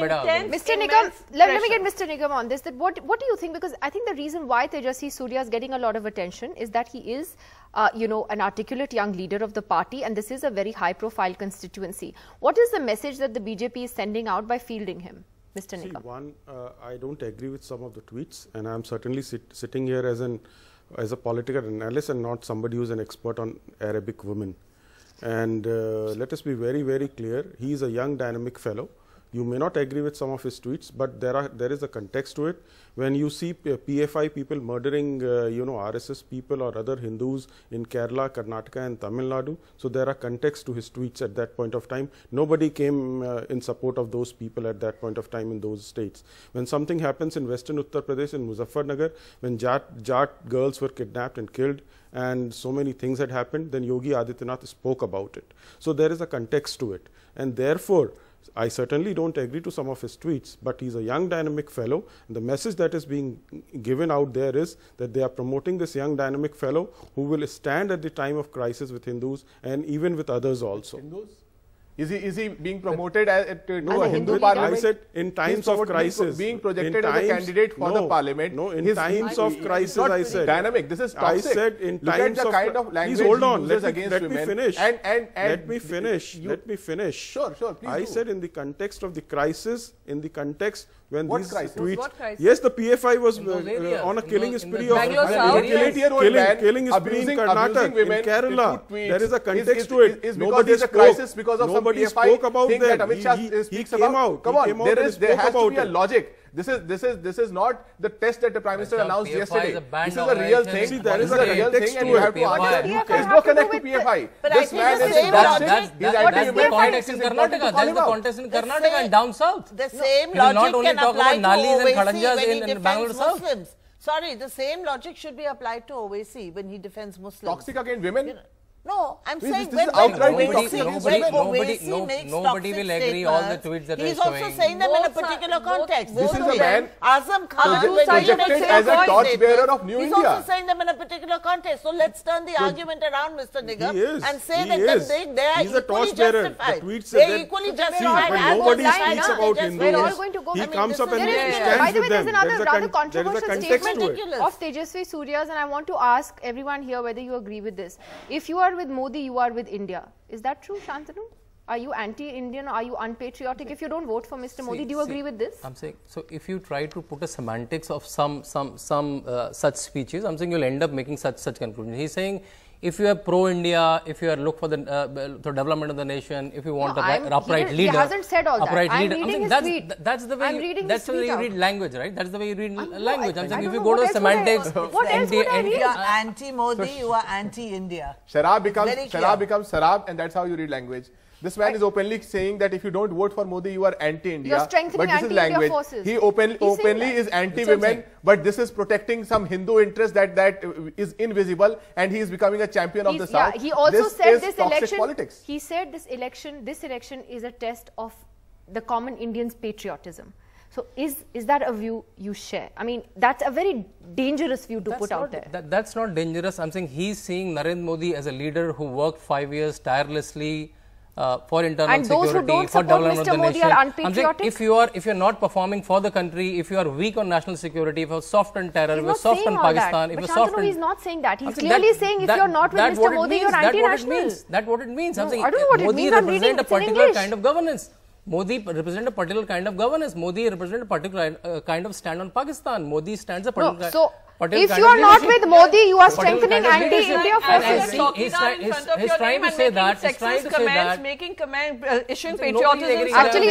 Mr. Nigam, let, let, me get Mr. Nigam on this. That what what do you think? Because I think the reason why Tejasvi Surya is getting a lot of attention is that he is, uh, you know, an articulate young leader of the party, and this is a very high-profile constituency. What is the message that the BJP is sending out by fielding him? Mr. Nigam. See, one, uh, I don't agree with some of the tweets, and I'm certainly sit sitting here as an as a political analyst and not somebody who's an expert on Arabic women. And uh, let us be very, very clear. He is a young, dynamic fellow. You may not agree with some of his tweets, but there are there is a context to it. When you see PFI people murdering, uh, you know, RSS people or other Hindus in Kerala, Karnataka, and Tamil Nadu, so there are context to his tweets at that point of time. Nobody came uh, in support of those people at that point of time in those states. When something happens in Western Uttar Pradesh in Muzaffarnagar, when Jat Jat girls were kidnapped and killed, and so many things had happened, then Yogi Adityanath spoke about it. So there is a context to it, and therefore I certainly don't agree to some of his tweets, but he's a young dynamic fellow. And the message that is being given out there is that they are promoting this young dynamic fellow who will stand at the time of crisis with Hindus and even with others also. Hindus? Is he, is he being promoted as, uh, to no, a Hindu parliament? I said in times of crisis. Being projected times, as a candidate for no, the parliament. No, in his, times of crisis, I said. Dynamic. This is toxic. I said in Look times at the kind of language hold on. Let, me, against let women. me finish. And, and, and let me finish. You, let me finish. Sure, sure. Please I do. said in the context of the crisis, in the context when what these crisis? tweets. What crisis? Yes, the PFI was uh, uh on a killing those, spree of killing, killing, killing spree in Karnataka, in Kerala. There is a context is, is, to it. Is, Nobody spoke. crisis because of Nobody spoke about them. That he, he, he, came about. out. Come on, there is there has to be a logic. This is this is this is not the test that the Prime Minister announced yesterday. This is a real thing. See, there is a real thing, and you have to answer. There is no connect to PFI. This man is that's the context in Karnataka. That's the context in Karnataka and down south. The same logic can apply to Owaisi when he defends Muslims. Sorry, the same logic should be applied to Owaisi when he defends Muslims. Toxic against women. No, I'm this, saying this when, when, nobody, when Nobody, nobody, nobody, nobody, nobody will agree all the tweets that He's also showing. saying them in a particular context. Both, this both is a man Azam Khan projected as a torchbearer of New He's India. He's also saying them in a particular context. So let's turn the so argument around, Mr. Nigam, and say that they, they are He's equally justified. They're equally justified. But nobody speaks about Hindus. He comes up and stands with them. By the way, there's another rather controversial statement of Tejasvi Suryas, and I want to ask everyone here whether you agree with this. If you are are with Modi, you are with India. Is that true, Shantanu? Are you anti-Indian? Are you unpatriotic? If you don't vote for Mr. See, Modi, do you see, agree with this? I'm saying so. If you try to put a semantics of some some some uh, such speeches, I'm saying you'll end up making such such conclusions. He's saying if you are pro India, if you are look for the, uh, the development of the nation, if you want no, a I'm, upright he, leader, he hasn't said all upright that. Leader, I'm reading I'm that's, that's, the way you, that's the way you read out. language, right? That's the way you read I'm, language. I, am saying if you go to semantics, what anti, else would I read? You are anti Modi, you are anti India. Sharab becomes Sharab becomes Sharab, and that's how you read language. This man I, is openly saying that if you don't vote for Modi, you are anti-India. You're strengthening anti forces. He open, openly is anti-women, but this is protecting some Hindu interest that that is invisible, and he is becoming a champion He's, of the yeah, South. He also this said this election. Politics. He said this election. This election is a test of the common Indian's patriotism. So is is that a view you share? I mean, that's a very dangerous view to that's put not, out there. That, that's not dangerous. I'm saying he's seeing Narendra Modi as a leader who worked five years tirelessly uh, for internal and security, those who don't for support development Mr. Modi nation. Are unpatriotic? If you are if you are not performing for the country, if you are weak on national security, if you are soft on terror, he's if you are soft on Pakistan, that. if you are soft on he's not saying that. He's i clearly that, saying if you are not with Mr. Modi, you are anti-national. That's what it means. That's what it means. No, I'm saying I don't know what Modi it means. represent a particular kind of governance. Modi represents a particular kind of governance. Modi represents a particular uh, kind of stand on Pakistan. Modi stands a particular. No, so if you are not with Modi, you are strengthening anti-India forces. He's, he's, trying to say that. He's trying to say that. Making comments, uh, issuing patriotism. Actually,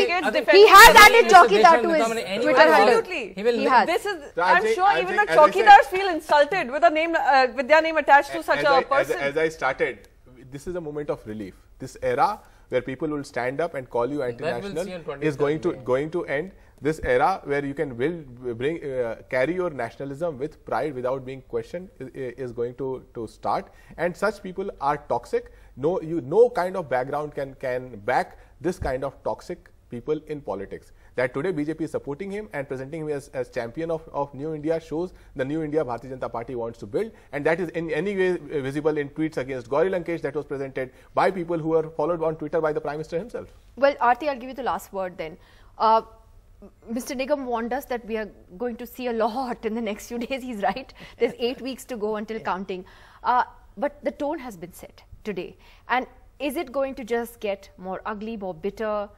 he has added Chokidar to his Twitter Absolutely. He will. This is. I'm sure even the Chokidars feel insulted with a name, uh, with their name attached to such a person. As I started, this is a moment of relief. This era where people will stand up and call you anti-national is going to going to end this era where you can will uh, bring uh, carry your nationalism with pride without being questioned is, is, going to to start and such people are toxic no you no kind of background can can back this kind of toxic people in politics that today BJP is supporting him and presenting him as, as champion of, of New India shows the New India Bharatiya Janata Party wants to build. And that is in any way visible in tweets against Gauri Lankesh that was presented by people who were followed on Twitter by the Prime Minister himself. Well, Arti, I'll give you the last word then. Uh, Mr. Nigam warned us that we are going to see a lot in the next few days. He's right. There's eight weeks to go until yeah. counting. Uh, but the tone has been set today. And is it going to just get more ugly, more bitter,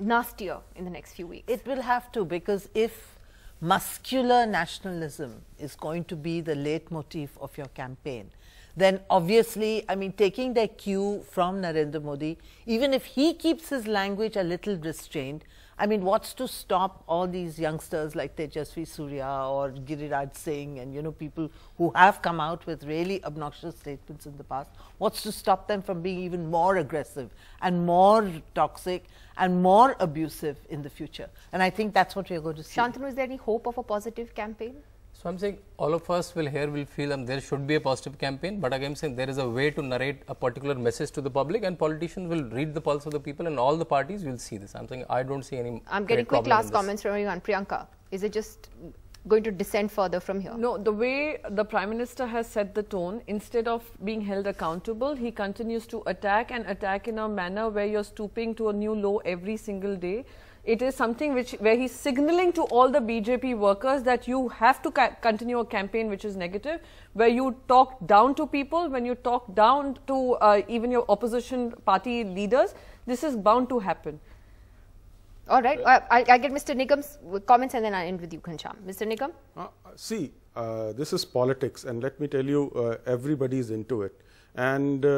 nastier in the next few weeks. It will have to because if muscular nationalism is going to be the leitmotif of your campaign, then obviously, I mean, taking their cue from Narendra Modi, even if he keeps his language a little restrained, I mean, what's to stop all these youngsters like Tejasvi Surya or Giriraj Singh and, you know, people who have come out with really obnoxious statements in the past? What's to stop them from being even more aggressive and more toxic and more abusive in the future? And I think that's what we're going to see. Shantanu, is there any hope of a positive campaign? So, I am saying all of us will here will feel um, there should be a positive campaign, but again saying there is a way to narrate a particular message to the public and politicians will read the pulse of the people and all the parties will see this. I am saying I don't see any I am getting quick last comments from everyone. Priyanka, is it just going to descend further from here? No, the way the Prime Minister has set the tone, instead of being held accountable, he continues to attack and attack in a manner where you're stooping to a new low every single day it is something which where he's signaling to all the BJP workers that you have to continue a campaign which is negative, where you talk down to people, when you talk down to uh, even your opposition party leaders, this is bound to happen. All right, uh, I, I get Mr. Nigam's comments and then I end with you, Ghanshyam. Mr. Nigam? Uh, see, uh, this is politics, and let me tell you, uh, everybody is into it. And uh,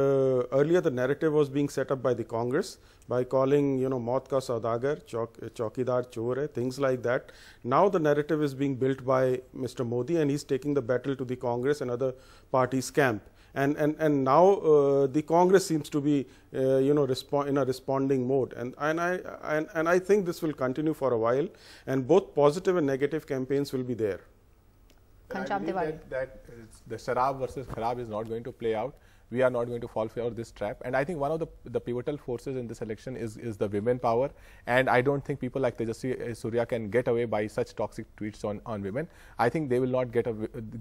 earlier the narrative was being set up by the Congress by calling, you know, Maut ka saudagar, chaukidar things like that. Now the narrative is being built by Mr. Modi and he's taking the battle to the Congress and other parties' camp. And, and, and now uh, the Congress seems to be, uh, you know, in a responding mode. And, and, I, and, and I think this will continue for a while. And both positive and negative campaigns will be there. That, that the Sharab versus Kharab is not going to play out we are not going to fall for this trap. And I think one of the, the pivotal forces in this election is, is the women power. And I don't think people like Tejasvi uh, Surya can get away by such toxic tweets on, on women. I think they will not get a,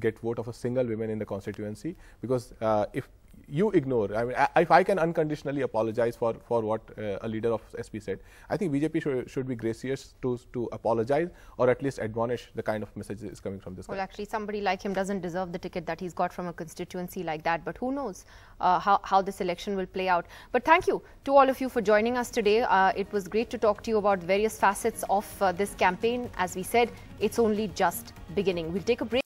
get vote of a single woman in the constituency because uh, if you ignore. I mean, if I can unconditionally apologize for, for what uh, a leader of SP said, I think BJP should, should be gracious to, to apologize or at least admonish the kind of message that is coming from this Well, guy. actually, somebody like him doesn't deserve the ticket that he's got from a constituency like that. But who knows uh, how, how this election will play out. But thank you to all of you for joining us today. Uh, it was great to talk to you about various facets of uh, this campaign. As we said, it's only just beginning. We'll take a break.